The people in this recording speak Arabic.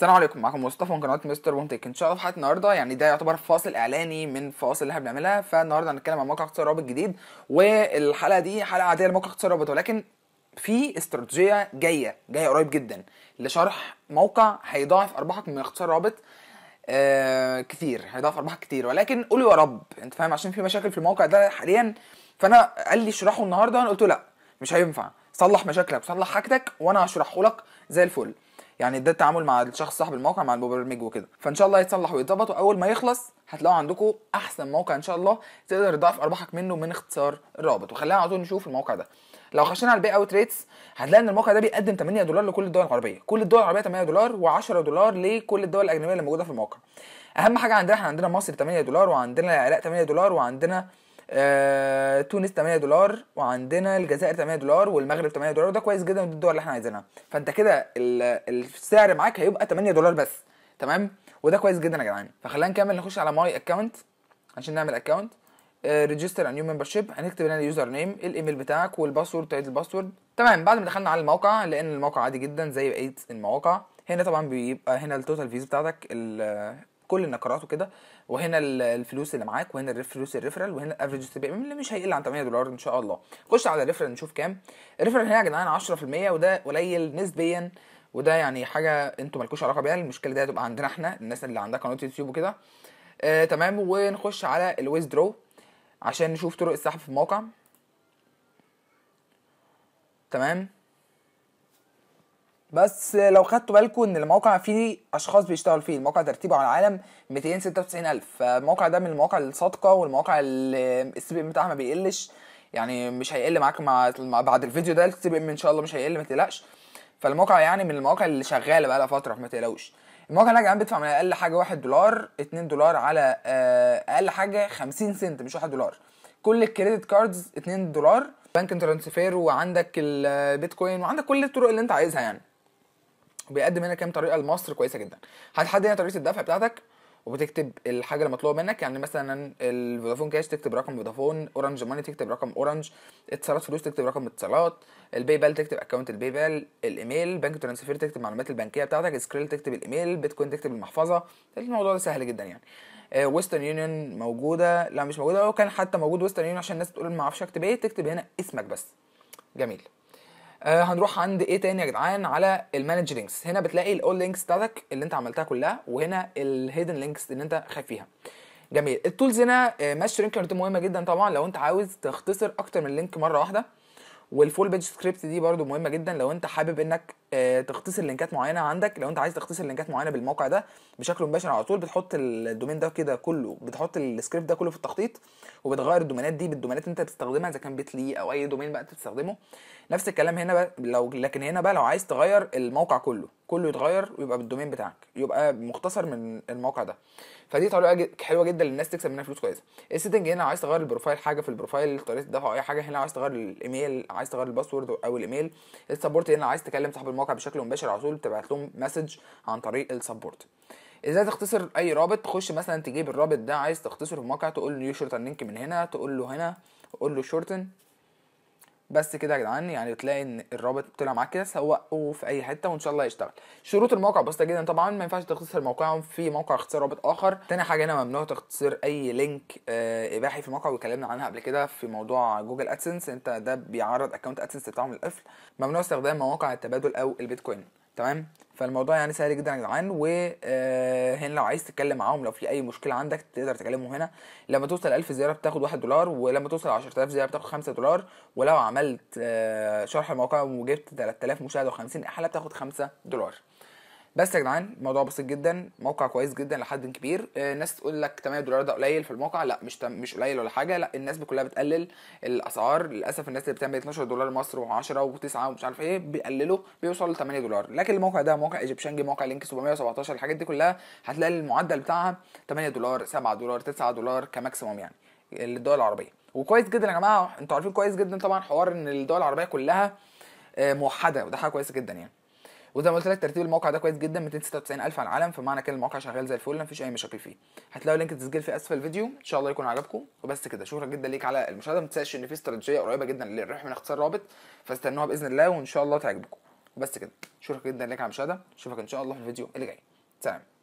السلام عليكم معكم مصطفى من قناه مستر تيك ان شاء الله في حلقه النهارده يعني ده يعتبر فاصل اعلاني من الفواصل اللي احنا بنعملها فالنهارده هنتكلم عن موقع اختصار رابط جديد والحلقه دي حلقه عاديه لموقع اختصار رابط ولكن في استراتيجيه جايه جايه قريب جدا لشرح موقع هيضاعف ارباحك من اختصار رابط آه كتير هيضاعف ارباحك كتير ولكن قولوا يا رب انت فاهم عشان في مشاكل في الموقع ده حاليا فانا قال لي اشرحه النهارده انا قلت له لا مش هينفع صلح مشاكلك صلح حاجتك وانا هشرحه لك زي الفل يعني ده التعامل مع الشخص صاحب الموقع مع المبرمج وكده فان شاء الله يتصلح ويتظبط واول ما يخلص هتلاقوا عندكم احسن موقع ان شاء الله تقدر تضاعف ارباحك منه من اختصار الرابط وخلينا على طول نشوف الموقع ده لو خشينا على البي اوت ريتس هتلاقي ان الموقع ده بيقدم 8 دولار لكل الدول العربيه كل الدول العربيه 8 دولار و10 دولار لكل الدول الاجنبيه اللي موجوده في الموقع اهم حاجه عندنا احنا عندنا مصر 8 دولار وعندنا العراق 8 دولار وعندنا آه، تونس 8 دولار وعندنا الجزائر 8 دولار والمغرب 8 دولار وده كويس جدا من الدول اللي احنا عايزينها فانت كده السعر معاك هيبقى 8 دولار بس تمام وده كويس جدا يا جدعان فخلينا نكمل نخش على ماي اكونت عشان نعمل اكونت ريجستر ا نيو ممبرشيب هنكتب هنا اليوزر نيم الايميل بتاعك والباسورد بتاعت الباسورد تمام بعد ما دخلنا على الموقع لان الموقع عادي جدا زي بقيه المواقع هنا طبعا بيبقى هنا التوتال فيوز بتاعتك كل النقرات وكده وهنا الفلوس اللي معاك وهنا فلوس الريفرال وهنا الافريج اللي مش هيقل عن 8 دولار ان شاء الله خش على الريفرال نشوف كام الريفرال هنا يا جدعان 10% وده قليل نسبيا وده يعني حاجه انتوا مالكوش علاقه بيها المشكله دي هتبقى عندنا احنا الناس اللي عندها قناه يوتيوب وكده آه تمام ونخش على الويز درو عشان نشوف طرق السحب في الموقع تمام بس لو خدتوا بالكم ان الموقع فيه اشخاص بيشتغلوا فيه الموقع ترتيبه على العالم 296000 فالموقع ده من المواقع الصادقه والمواقع اللي السي بي بتاعها ما بيقلش يعني مش هيقل معاك مع بعد الفيديو ده السي بي ان شاء الله مش هيقل ما تقلقش فالموقع يعني من المواقع اللي شغاله بقى لها فتره فما تقلقوش الموقع اللي يا جدعان بيدفع من اقل حاجه 1 دولار 2 دولار على آه، اقل حاجه 50 سنت مش 1 دولار كل الكريدت كاردز 2 دولار بنك ترانسفير وعندك البيتكوين آه، وعندك كل الطرق اللي انت عايزها يعني بيقدم هنا كام طريقه لمصر كويسه جدا هتحدد هنا طريقه الدفع بتاعتك وبتكتب الحاجه اللي مطلوبه منك يعني مثلا الفودافون كاش تكتب رقم فودافون اورنج ماني تكتب رقم اورنج اتصالات فلوس تكتب رقم اتصالات الباي بال تكتب اكونت الباي بال الايميل بنك ترانسفير تكتب المعلومات البنكيه بتاعتك سكريل تكتب الايميل بيتكوين تكتب المحفظه الموضوع ده سهل جدا يعني ويسترن آه، يونيون موجوده لا مش موجوده هو كان حتى موجود ويسترن يونيون عشان الناس بتقول ما اعرفش اكتب ايه تكتب هنا اسمك بس جميل آه هنروح عند ايه تاني يا جدعان على المانج لينكس هنا بتلاقي الاول لينكس بتاعتك اللي انت عملتها كلها وهنا الهيدن لينكس اللي انت خايف فيها جميل التولز هنا ماش ماش دي مهمه جدا طبعا لو انت عاوز تختصر اكتر من لينك مره واحده والفول بيج سكريبت دي برده مهمه جدا لو انت حابب انك آه، تختصر لينكات معينه عندك لو انت عايز تختصر لينكات معينه بالموقع ده بشكل مباشر على طول بتحط الدومين ده كده كله بتحط السكريبت ده كله في التخطيط وبتغير الدومينات دي بالدومينات اللي انت بتستخدمها اذا كان بيت لي او اي دومين بقى بتستخدمه نفس الكلام هنا بقى لو لكن هنا بقى لو عايز تغير الموقع كله كله يتغير ويبقى بالدومين بتاعك يبقى مختصر من الموقع ده فدي طريقه حلوه جدا للناس تكسب منها فلوس كويسه السيتنج هنا عايز تغير البروفايل حاجه في البروفايل طريقه الدفع اي حاجه هنا عايز تغير الايميل عايز تغير الباسورد او الايميل السبورت هنا عايز تكلم صاحب الموقع بشكل مباشر على طول بتبعت لهم مسج عن طريق السبورت ازاي تختصر اي رابط تخش مثلا تجيب الرابط ده عايز تختصره في موقع تقول له يشرط لينك من هنا تقول له هنا تقول له شورتن بس كده يا جدعان يعني تلاقي ان الرابط طلع معاك كده سوقه في اي حته وان شاء الله يشتغل شروط الموقع بسيطه جدا طبعا ما ينفعش تختصر موقعهم في موقع اختصار رابط اخر تاني حاجه هنا ممنوع تختصر اي لينك آه، اباحي في الموقع واتكلمنا عنها قبل كده في موضوع جوجل ادسنس انت ده بيعرض اكونت ادسنس بتاعهم للقفل ممنوع استخدام مواقع التبادل او البيتكوين تمام فالموضوع يعني سهل جدا يا جدعان وهنا آه، لو عايز تتكلم معاهم لو في اي مشكله عندك تقدر تكلمهم هنا لما توصل 1000 زياره بتاخد 1 دولار ولما توصل 10000 زياره بتاخد 5 دولار ولو عملت آه، شرح الموقع وجبت 3000 مشاهده و50 احاله بتاخد 5 دولار بس يا جدعان الموضوع بسيط جدا موقع كويس جدا لحد كبير آه، الناس تقول لك 8 دولار ده قليل في الموقع لا مش تم... مش قليل ولا حاجه لا الناس كلها بتقلل الاسعار للاسف الناس اللي بتعمل 12 دولار مصر و10 و9 ومش عارف ايه بيقللوا بيوصلوا ل 8 دولار لكن الموقع ده موقع ايجيبشنج موقع لينك 717 الحاجات دي كلها هتلاقي المعدل بتاعها 8 دولار 7 دولار 9 دولار كماكسيموم يعني للدول العربيه وكويس جدا يا جماعه انتوا عارفين كويس جدا طبعا حوار ان الدول العربيه كلها آه، موحده وده حاجه كويسه جدا يعني وزي ما قلت لك ترتيب الموقع ده كويس جدا 296000 على العالم فمعنى كده الموقع شغال زي الفل مفيش اي مشاكل فيه هتلاقوا لينك التسجيل في اسفل الفيديو ان شاء الله يكون عجبكم وبس كده شكرا جدا ليك على المشاهده ما تنساش ان في استراتيجيه قريبه جدا للربح من اختصار رابط فاستنوها باذن الله وان شاء الله تعجبكم وبس كده شكرا جدا ليك على المشاهده اشوفك ان شاء الله في الفيديو اللي جاي سلام